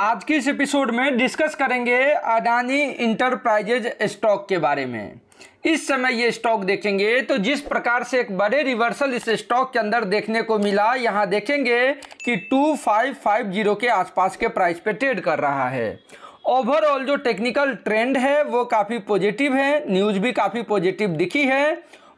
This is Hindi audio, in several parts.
आज के इस एपिसोड में डिस्कस करेंगे अडानी इंटरप्राइजेज स्टॉक के बारे में इस समय ये स्टॉक देखेंगे तो जिस प्रकार से एक बड़े रिवर्सल इस स्टॉक के अंदर देखने को मिला यहाँ देखेंगे कि 2550 के आसपास के प्राइस पे ट्रेड कर रहा है ओवरऑल जो टेक्निकल ट्रेंड है वो काफ़ी पॉजिटिव है न्यूज़ भी काफ़ी पॉजिटिव दिखी है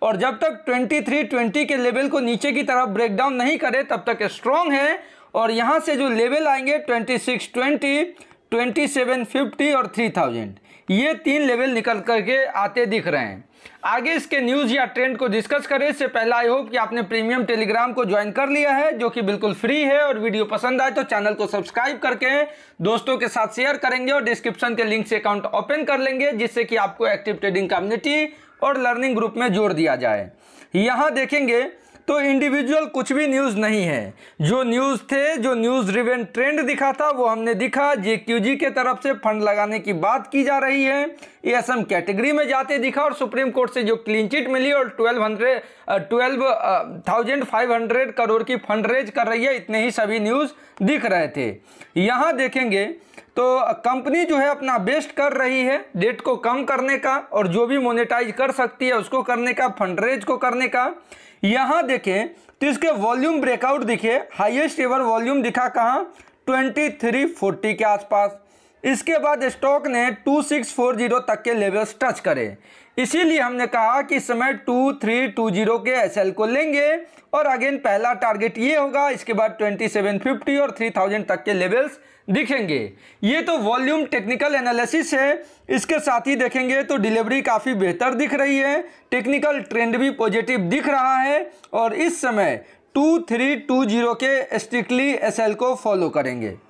और जब तक 2320 के लेवल को नीचे की तरफ ब्रेकडाउन नहीं करे तब तक स्ट्रॉन्ग है और यहाँ से जो लेवल आएंगे twenty six twenty twenty seven fifty और थ्री थाउजेंड ये तीन लेवल निकल करके आते दिख रहे हैं आगे इसके न्यूज़ या ट्रेंड को डिस्कस करें इससे पहले आई होप कि आपने प्रीमियम टेलीग्राम को ज्वाइन कर लिया है जो कि बिल्कुल फ्री है और वीडियो पसंद आए तो चैनल को सब्सक्राइब करके दोस्तों के साथ शेयर करेंगे और डिस्क्रिप्शन के लिंक से अकाउंट ओपन कर लेंगे जिससे कि आपको एक्टिव ट्रेडिंग कम्युनिटी और लर्निंग ग्रुप में जोड़ दिया जाए यहाँ देखेंगे तो इंडिविजुअल कुछ भी न्यूज़ नहीं है जो न्यूज़ थे जो न्यूज़ रिवेंट ट्रेंड दिखा था वो हमने दिखा जे के तरफ से फंड लगाने की बात की जा रही है ए एस कैटेगरी में जाते दिखा और सुप्रीम कोर्ट से जो क्लीन चिट मिली और twelve hundred twelve thousand five hundred crore की फंड रेज कर रही है इतने ही सभी न्यूज़ दिख रहे थे यहाँ देखेंगे तो कंपनी जो है अपना बेस्ट कर रही है डेट को कम करने का और जो भी मोनेटाइज कर सकती है उसको करने का फंड रेज को करने का यहाँ देखें तो इसके वॉल्यूम ब्रेकआउट दिखे हाईएस्ट एवर वॉल्यूम दिखा कहाँ 2340 के आसपास इसके बाद स्टॉक ने 2640 तक के लेवल्स टच करे इसीलिए हमने कहा कि इस समय 2320 के एसएल को लेंगे और अगेन पहला टारगेट ये होगा इसके बाद 2750 और 3000 तक के लेवल्स दिखेंगे ये तो वॉल्यूम टेक्निकल एनालिसिस है इसके साथ ही देखेंगे तो डिलीवरी काफ़ी बेहतर दिख रही है टेक्निकल ट्रेंड भी पॉजिटिव दिख रहा है और इस समय 2320 के स्ट्रिक्टली एसएल को फॉलो करेंगे